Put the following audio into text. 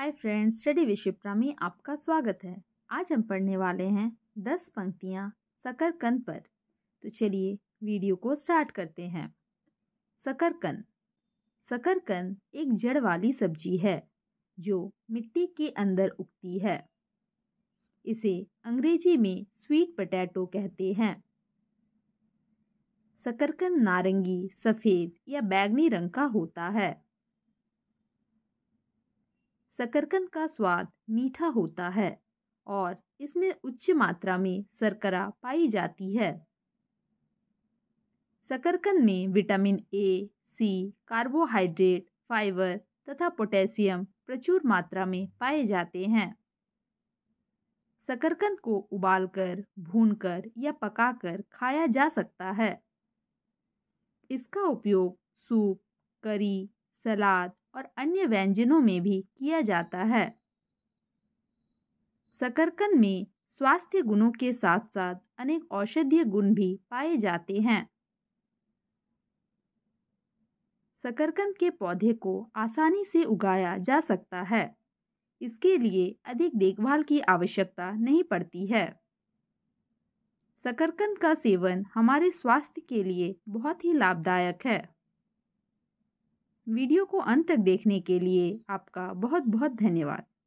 hi friends study विशिप्रा में आपका स्वागत है आज हम पढ़ने वाले हैं दस पंक्तियाँ सकरकंद पर तो चलिए वीडियो को स्टार्ट करते हैं सकरकंद सकरकंद एक जड़ वाली सब्जी है जो मिट्टी के अंदर उगती है इसे अंग्रेजी में स्वीट पटैटो कहते हैं सकरकंद नारंगी सफ़ेद या बैगनी रंग का होता है शकरकंद का स्वाद मीठा होता है और इसमें उच्च मात्रा में शर्करा पाई जाती है शकरकंद में vitamin A C carbohydrate fibre तथा पोटेशियम प्रचुर मात्रा में पाए जाते हैं शकरकंद को उबालकर भूनकर या पकाकर खाया जा सकता है इसका उपयोग सूप करी सलाद और अन्य व्यंजनों में भी किया जाता है शकरकंद में स्वास्थ्य गुणों के साथ साथ अनेक औषधीय गुण भी पाए जाते हैं शकरकंद के पौधे को आसानी से उगाया जा सकता है इसके लिए अधिक देखभाल की आवश्यकता नहीं पड़ती है शकरकंद का सेवन हमारे स्वास्थ्य के लिए बहुत ही लाभदायक है वीडियो को अंत तक देखने के लिए आपका बहुत बहुत धन्यवाद